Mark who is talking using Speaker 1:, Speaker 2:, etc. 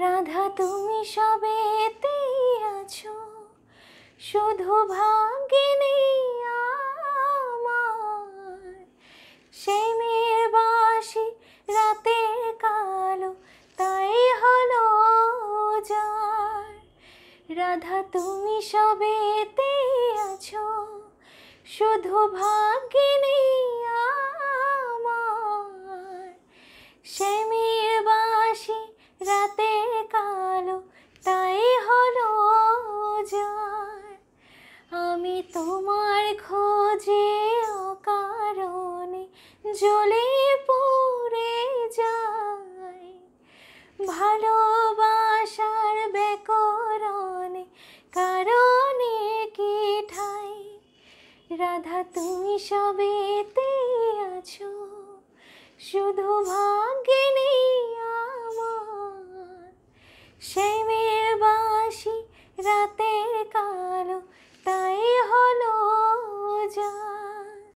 Speaker 1: রাধা তুমি সবেতে আছো শুধু ভাগ্যে নেই আমার সে বাসি রাতে কালো তাই হলো যার রাধা তুমি সবেতে শুধু ভাগ্যে আমার শ্যামের বাসি রাতের কালো তাই হলো যার আমি তোমার খো রাধা তুমি সবেতে আছো শুধু ভাগ্যে নেই আমার সে